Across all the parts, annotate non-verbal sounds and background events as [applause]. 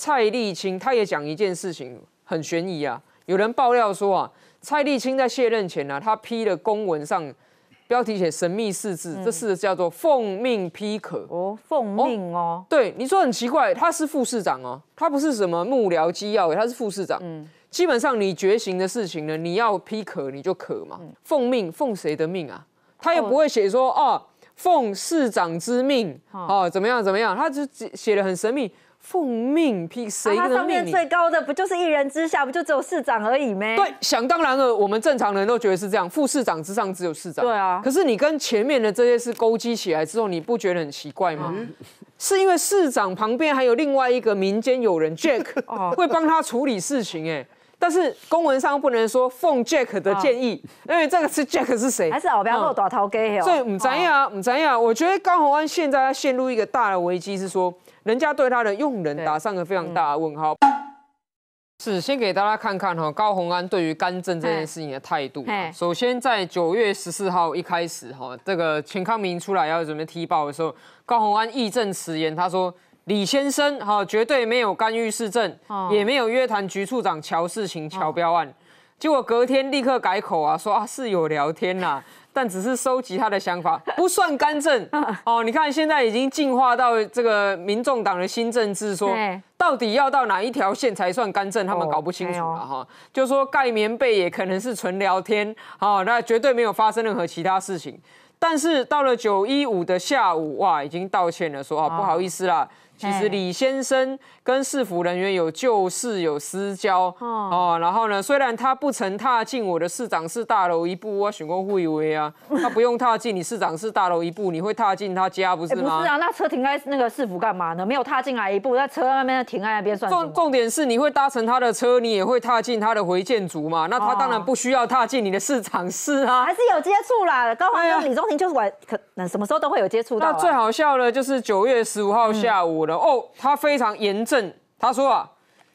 蔡立青他也讲一件事情很悬疑啊，有人爆料说啊，蔡立青在卸任前呢，他批的公文上标题写神秘四字，这四字叫做“奉命批可”。哦，奉命哦。对，你说很奇怪，他是副市长哦，他不是什么幕僚机要，他是副市长。嗯。基本上你觉行的事情呢，你要批可你就可嘛。奉命，奉谁的命啊？他又不会写说哦，奉市长之命，哦，怎么样怎么样？他就写的很神秘。奉命批谁的命他上面最高的不就是一人之下，不就只有市长而已吗？对，想当然了，我们正常人都觉得是这样。副市长之上只有市长。对啊。可是你跟前面的这些事勾稽起来之后，你不觉得很奇怪吗？是因为市长旁边还有另外一个民间友人 Jack，[laughs] 会帮他处理事情，哎。但是公文上不能说奉 Jack 的建议，因为这个是 Jack 是谁？还是敖彪做大头给 a y 哦？对，唔知呀，唔知呀。我觉得高雄安现在要陷入一个大的危机，是说。人家对他的用人打上了非常大的问号，是先给大家看看哈，高鸿安对于干政这件事情的态度。首先在九月十四号一开始哈，这个钱康明出来要准备踢爆的时候，高鸿安义正辞严，他说李先生哈，绝对没有干预市政，也没有约谈局处长乔世琴、乔标案。结果隔天立刻改口啊，说啊是有聊天啊，但只是收集他的想法，[laughs] 不算干政。[laughs] 哦，你看现在已经进化到这个民众党的新政治，说到底要到哪一条线才算干政，他们搞不清楚了哈。就说盖棉被也可能是纯聊天，好，那绝对没有发生任何其他事情。但是到了九一五的下午，哇，已经道歉了，说啊不好意思啦。其实李先生跟市府人员有旧事有私交哦，然后呢，虽然他不曾踏进我的市长室大楼一步，我选过会委啊，[laughs] 他不用踏进你市长室大楼一步，你会踏进他家不是吗？不是啊，那车停在那个市府干嘛呢？没有踏进来一步，那车那边停在那边算重重点是你会搭乘他的车，你也会踏进他的回建组嘛？那他当然不需要踏进你的市长室啊，还是有接触啦。高华中、李宗廷就是晚可能什么时候都会有接触。到。那最好笑的就是九月十五号下午。哦，他非常严正，他说啊，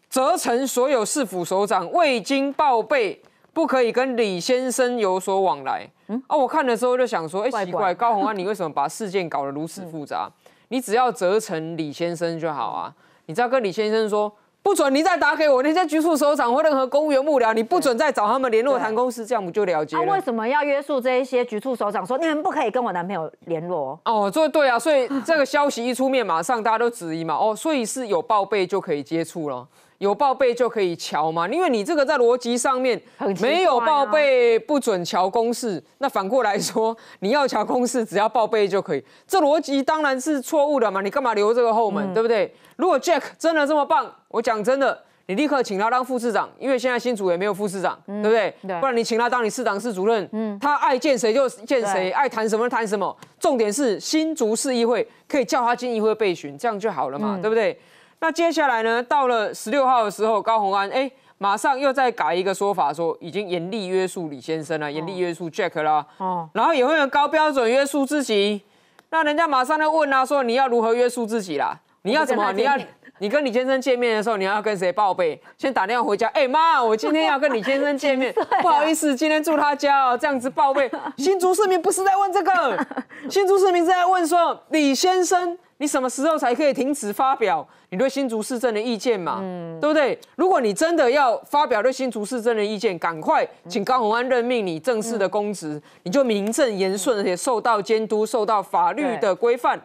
责成所有市府首长未经报备，不可以跟李先生有所往来。嗯，啊，我看的时候就想说，哎，奇怪，高宏安，你为什么把事件搞得如此复杂？你只要责成李先生就好啊，你只要跟李先生说。不准你再打给我，那些局处首长或任何公务员幕僚，你不准再找他们联络谈公司，这样不就了解了？那为什么要约束这一些局处首长，说你们不可以跟我男朋友联络？哦，这对啊，所以这个消息一出面，马上大家都质疑嘛。哦，所以是有报备就可以接触了。有报备就可以瞧吗？因为你这个在逻辑上面没有报备不准瞧公示，那反过来说，你要瞧公示只要报备就可以，这逻辑当然是错误的嘛。你干嘛留这个后门，对不对？如果 Jack 真的这么棒，我讲真的，你立刻请他当副市长，因为现在新竹也没有副市长，对不对？不然你请他当你市长室主任，他爱见谁就见谁，爱谈什么谈什么。重点是新竹市议会可以叫他进议会备询，这样就好了嘛，对不对？那接下来呢？到了十六号的时候，高鸿安哎，马上又再改一个说法，说已经严厉约束李先生了，严厉约束 Jack 啦。哦，然后也会用高标准约束自己。那人家马上就问啊，说你要如何约束自己啦？你要怎么？你要？你跟李先生见面的时候，你要跟谁报备？先打电话回家，哎妈，我今天要跟李先生见面，[laughs] 不好意思，今天住他家，哦，这样子报备。[laughs] 新竹市民不是在问这个，[laughs] 新竹市民是在问说，李先生，你什么时候才可以停止发表你对新竹市政的意见嘛？对不对？如果你真的要发表对新竹市政的意见，赶快请高鸿安任命你正式的公职，你就名正言顺，而且受到监督，受到法律的规范。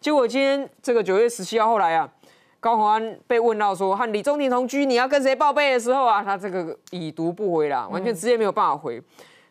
结果今天这个九月十七号，后来啊。高洪安被问到说和李宗廷同居，你要跟谁报备的时候啊，他这个已读不回啦，完全直接没有办法回。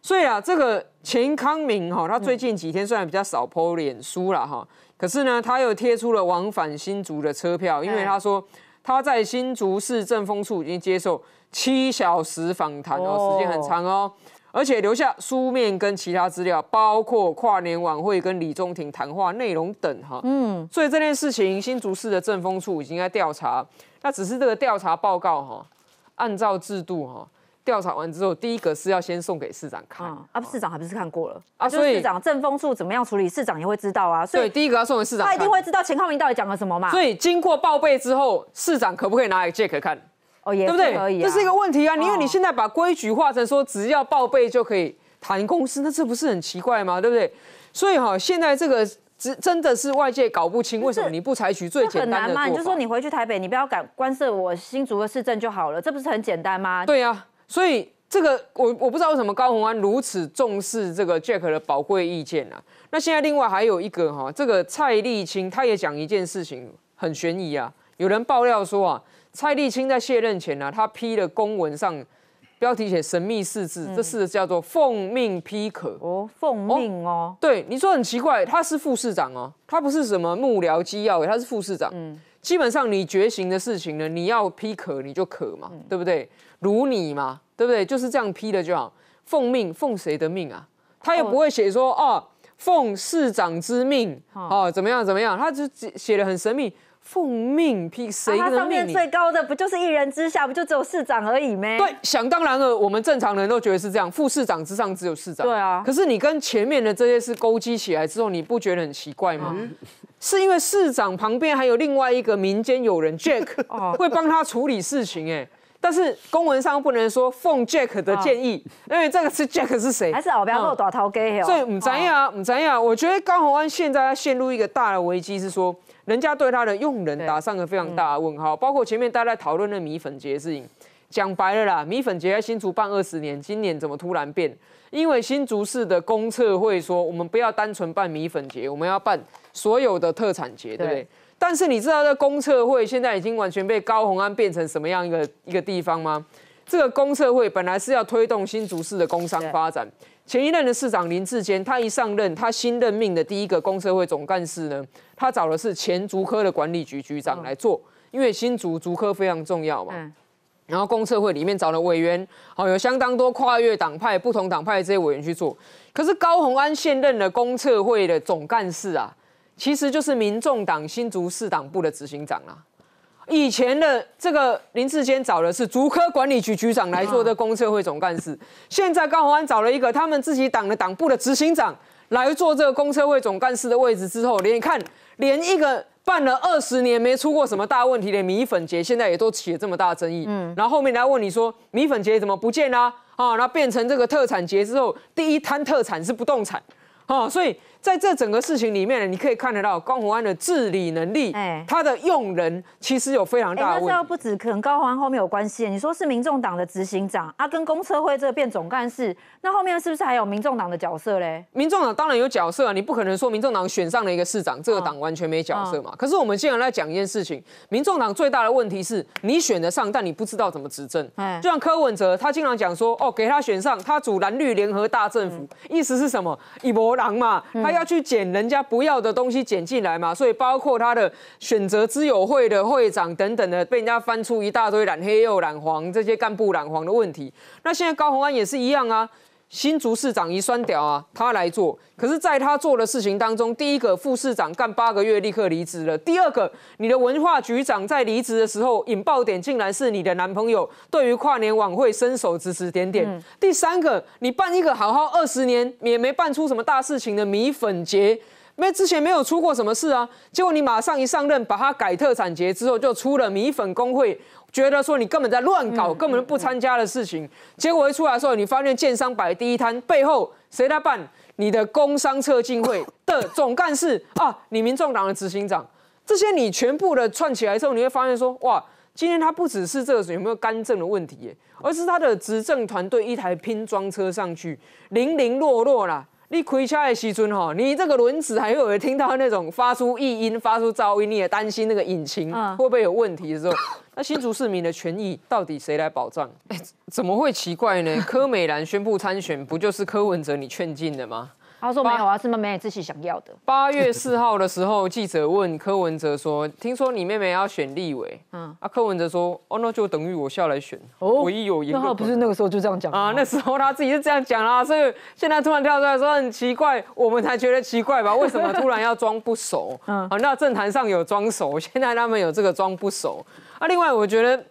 所以啊，这个钱康明哈，他最近几天虽然比较少 PO 脸书了哈，可是呢，他又贴出了往返新竹的车票，因为他说他在新竹市政风处已经接受七小时访谈哦，时间很长哦。而且留下书面跟其他资料，包括跨年晚会跟李中庭谈话内容等，哈，嗯，所以这件事情新竹市的政风处已经在调查，那只是这个调查报告，哈，按照制度，哈，调查完之后第一个是要先送给市长看，啊，市长还不是看过了，啊，所以市长政风处怎么样处理，市长也会知道啊，所以第一个要送给市长，他一定会知道钱浩明到底讲了什么嘛，所以经过报备之后，市长可不可以拿来借 a 看？对不对？这是一个问题啊！因为你现在把规矩化成说只要报备就可以谈公司，那这不是很奇怪吗？对不对？所以哈，现在这个真真的是外界搞不清为什么你不采取最简单的，你就说你回去台北，你不要敢干涉我新竹的市政就好了，这不是很简单吗？对啊，所以这个我我不知道为什么高鸿安如此重视这个 Jack 的宝贵意见啊。那现在另外还有一个哈，这个蔡立青，他也讲一件事情很悬疑啊。有人爆料说啊，蔡立青在卸任前呢，他批的公文上标题写神秘四字，这四字叫做“奉命批可”。哦，奉命哦。对，你说很奇怪，他是副市长哦，他不是什么幕僚机要，他是副市长。嗯。基本上你觉行的事情呢，你要批可，你就可嘛，对不对？如你嘛，对不对？就是这样批的就好。奉命，奉谁的命啊？他也不会写说哦，奉市长之命，哦，怎么样怎么样？他就写的很神秘。奉命批谁的命他上面最高的不就是一人之下，不就只有市长而已吗？对，想当然了，我们正常人都觉得是这样，副市长之上只有市长。对啊，可是你跟前面的这些事勾稽起来之后，你不觉得很奇怪吗？是因为市长旁边还有另外一个民间友人 Jack [laughs] 会帮他处理事情，哎。但是公文上不能说奉 Jack 的建议，因为这个是 Jack 是谁？还是我不要做大头给哦？所以唔知呀，唔知呀。我觉得高雄安现在陷入一个大的危机，是说人家对他的用人打上了非常大的问号。包括前面大家讨论的米粉节事情，讲白了啦，米粉节在新竹办二十年，今年怎么突然变？因为新竹市的公测会说，我们不要单纯办米粉节，我们要办所有的特产节，对。但是你知道，这公测会现在已经完全被高红安变成什么样一个一个地方吗？这个公测会本来是要推动新竹市的工商发展。前一任的市长林志坚，他一上任，他新任命的第一个公测会总干事呢，他找的是前竹科的管理局局长来做，因为新竹竹科非常重要嘛。然后公测会里面找了委员，哦，有相当多跨越党派、不同党派的这些委员去做。可是高鸿安现任的公测会的总干事啊。其实就是民众党新竹市党部的执行长啊，以前的这个林志坚找的是竹科管理局局长来做这个公车会总干事，现在高鸿安找了一个他们自己党的党部的执行长来做这个公车会总干事的位置之后，连看连一个办了二十年没出过什么大问题的米粉节，现在也都起了这么大争议。嗯，然后后面来问你说米粉节怎么不见啦？啊？然变成这个特产节之后，第一摊特产是不动产。哦，所以在这整个事情里面，呢，你可以看得到高雄安的治理能力，哎，他的用人其实有非常大的问题。不止可能高安后面有关系，你说是民众党的执行长啊，跟公车会这个变总干事，那后面是不是还有民众党的角色嘞？民众党当然有角色，啊，你不可能说民众党选上了一个市长，这个党完全没角色嘛。可是我们现在在讲一件事情，民众党最大的问题是你选得上，但你不知道怎么执政。哎、就像柯文哲，他经常讲说，哦，给他选上，他组蓝绿联合大政府，意思是什么？以我。狼嘛，他要去捡人家不要的东西捡进来嘛，所以包括他的选择知友会的会长等等的，被人家翻出一大堆染黑又染黄这些干部染黄的问题。那现在高红安也是一样啊。新竹市长一酸屌啊，他来做。可是，在他做的事情当中，第一个副市长干八个月立刻离职了；第二个，你的文化局长在离职的时候，引爆点竟然是你的男朋友对于跨年晚会伸手指指点点；第三个，你办一个好好二十年也没办出什么大事情的米粉节，没之前没有出过什么事啊，结果你马上一上任，把它改特产节之后，就出了米粉工会。觉得说你根本在乱搞，根本不参加的事情，结果一出来的时候，你发现建商摆第一摊，背后谁在办？你的工商策进会的总干事啊，你民众党的执行长，这些你全部的串起来之后，你会发现说，哇，今天他不只是这个有没有干政的问题，而是他的执政团队一台拼装车上去，零零落落啦。你开车的时阵你这个轮子还会听到那种发出异音、发出噪音，你也担心那个引擎会不会有问题的时候，那新竹市民的权益到底谁来保障？哎，怎么会奇怪呢？柯美兰宣布参选，不就是柯文哲你劝进的吗？他说没有啊，是妹自己想要的。八月四号的时候，记者问柯文哲说：“听说你妹妹要选立委。”嗯，啊，柯文哲说：“哦，那就等于我下来选。”哦，唯一有言。那不是那个时候就这样讲啊？那时候他自己是这样讲啦，所以现在突然跳出来说很奇怪，我们才觉得奇怪吧？[laughs] 为什么突然要装不熟？嗯，啊，那政坛上有装熟，[laughs] 现在他们有这个装不熟。啊，另外我觉得，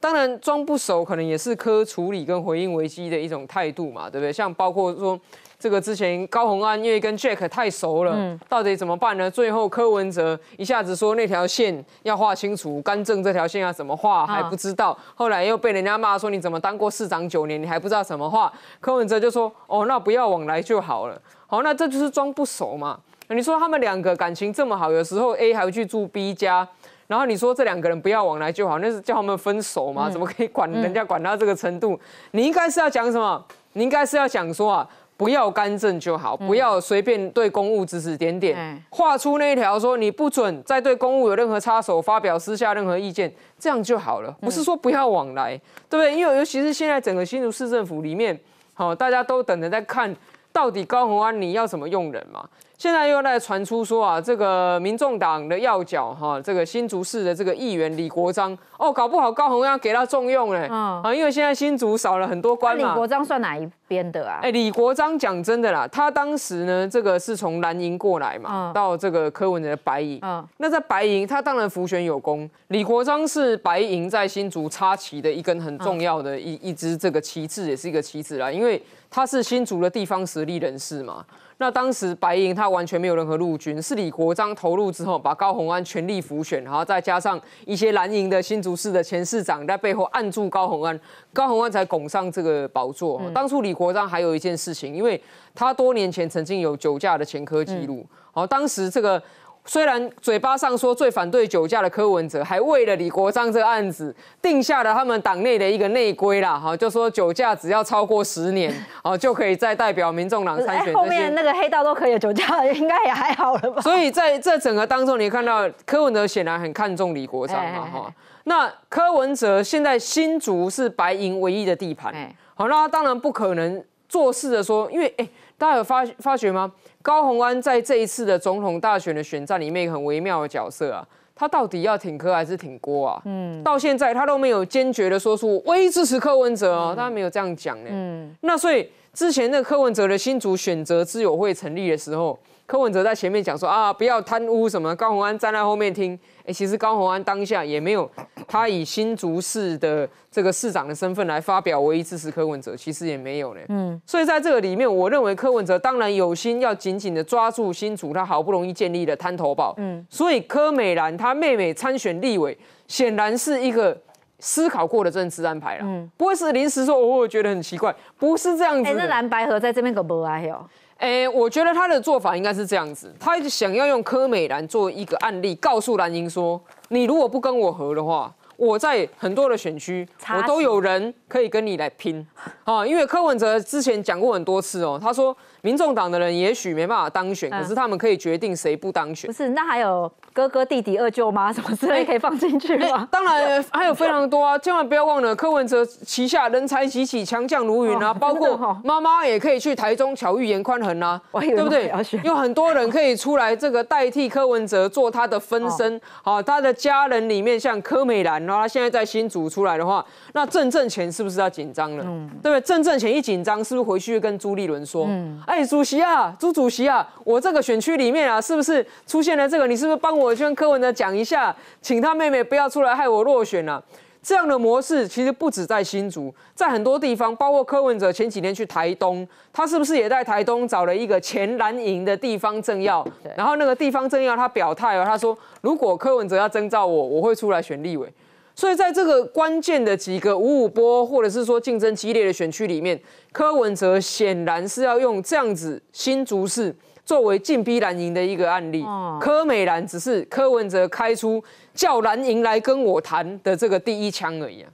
当然装不熟可能也是柯处理跟回应危机的一种态度嘛，对不对？像包括说。这个之前高洪安因为跟 Jack 太熟了，到底怎么办呢？最后柯文哲一下子说那条线要画清楚，干政这条线要怎么画还不知道。后来又被人家骂说你怎么当过市长九年你还不知道怎么画？柯文哲就说哦那不要往来就好了。好，那这就是装不熟嘛。你说他们两个感情这么好，有时候 A 还会去住 B 家，然后你说这两个人不要往来就好，那是叫他们分手吗？怎么可以管人家管到这个程度？你应该是要讲什么？你应该是要讲说啊。不要干政就好，不要随便对公务指指点点，画出那一条说你不准再对公务有任何插手，发表私下任何意见，这样就好了。不是说不要往来，对不对？因为尤其是现在整个新竹市政府里面，好，大家都等着在看到底高宏安你要怎么用人嘛。现在又在传出说啊，这个民众党的要角哈，这个新竹市的这个议员李国章哦，搞不好高雄要给他重用嗯、啊，因为现在新竹少了很多官嘛。李国章算哪一边的啊？哎，李国章讲真的啦，他当时呢，这个是从蓝营过来嘛，到这个柯文哲的白营。嗯，那在白营，他当然浮悬有功。李国章是白营在新竹插旗的一根很重要的、一一支这个旗帜，也是一个旗帜啦，因为他是新竹的地方实力人士嘛。那当时白银他完全没有任何陆军，是李国章投入之后，把高鸿安全力扶选，然后再加上一些蓝营的新竹市的前市长在背后按住高鸿安，高鸿安才拱上这个宝座。当初李国章还有一件事情，因为他多年前曾经有酒驾的前科记录，好，当时这个。虽然嘴巴上说最反对酒驾的柯文哲，还为了李国章这案子定下了他们党内的一个内规啦，哈，就说酒驾只要超过十年，[laughs] 哦，就可以再代表民众党参选。后面那个黑道都可以酒驾，应该也还好了吧？所以在这整个当中，你看到柯文哲显然很看重李国章嘛，哈。那柯文哲现在新竹是白银唯一的地盘，好，那当然不可能做事的说，因为哎，大家有发发觉吗？高鸿安在这一次的总统大选的选战里面，很微妙的角色啊，他到底要挺柯还是挺郭啊？嗯，到现在他都没有坚决的说出，唯一支持柯文哲哦，他没有这样讲呢。嗯，那所以之前那柯文哲的新主选择自由会成立的时候。柯文哲在前面讲说啊，不要贪污什么。高虹安站在后面听，哎，其实高虹安当下也没有，他以新竹市的这个市长的身份来发表，唯一支持柯文哲，其实也没有呢。嗯，所以在这个里面，我认为柯文哲当然有心要紧紧的抓住新竹他好不容易建立的滩头堡。嗯，所以柯美兰她妹妹参选立委，显然是一个思考过的政治安排了。嗯，不会是临时说我尔觉得很奇怪，不是这样子。哎，这蓝白河在这边可不爱哟。哎，我觉得他的做法应该是这样子，他想要用柯美兰做一个案例，告诉蓝英说，你如果不跟我和的话。我在很多的选区，我都有人可以跟你来拼啊！[laughs] 因为柯文哲之前讲过很多次哦，他说民众党的人也许没办法当选，可是他们可以决定谁不当选。不是，那还有哥哥、弟弟、二舅妈什么之类可以放进去吗？当然 [laughs] 还有非常多啊！千万不要忘了，柯文哲旗下人才济济，强将如云啊！包括妈妈也可以去台中巧遇严宽恒啊，对不对？有很多人可以出来这个代替柯文哲做他的分身啊！他的家人里面，像柯美兰。然后他现在在新竹出来的话，那郑正前是不是要紧张了？对不对？郑正前一紧张，是不是回去跟朱立伦说？哎，主席啊，朱主席啊，我这个选区里面啊，是不是出现了这个？你是不是帮我跟柯文哲讲一下，请他妹妹不要出来害我落选了？这样的模式其实不止在新竹，在很多地方，包括柯文哲前几天去台东，他是不是也在台东找了一个前蓝营的地方政要？然后那个地方政要他表态了，他说如果柯文哲要征召我，我会出来选立委。所以，在这个关键的几个五五波，或者是说竞争激烈的选区里面，柯文哲显然是要用这样子新竹市作为进逼蓝营的一个案例。柯美兰只是柯文哲开出叫蓝营来跟我谈的这个第一枪而已。